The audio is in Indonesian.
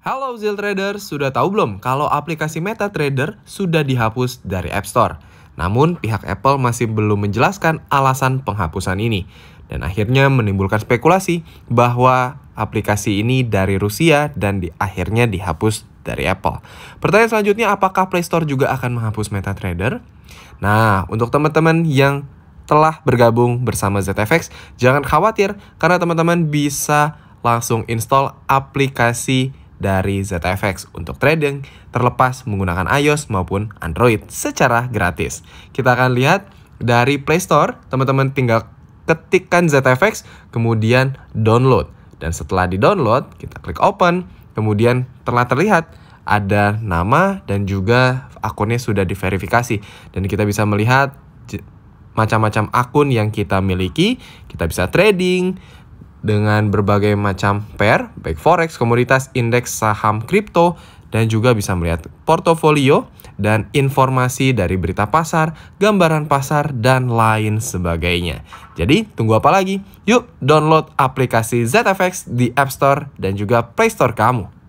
Halo Zil Trader, sudah tahu belum kalau aplikasi MetaTrader sudah dihapus dari App Store? Namun pihak Apple masih belum menjelaskan alasan penghapusan ini dan akhirnya menimbulkan spekulasi bahwa aplikasi ini dari Rusia dan di akhirnya dihapus dari Apple. Pertanyaan selanjutnya apakah Play Store juga akan menghapus MetaTrader? Nah, untuk teman-teman yang telah bergabung bersama ZFX, jangan khawatir karena teman-teman bisa langsung install aplikasi dari ZFX untuk trading terlepas menggunakan iOS maupun Android secara gratis. Kita akan lihat dari Play Store, teman-teman tinggal ketikkan ZFX kemudian download. Dan setelah di-download, kita klik open, kemudian telah terlihat ada nama dan juga akunnya sudah diverifikasi. Dan kita bisa melihat macam-macam akun yang kita miliki, kita bisa trading, dengan berbagai macam pair, baik forex, komoditas, indeks, saham, kripto, dan juga bisa melihat portofolio dan informasi dari berita pasar, gambaran pasar, dan lain sebagainya. Jadi, tunggu apa lagi? Yuk, download aplikasi ZFX di App Store dan juga Play Store kamu.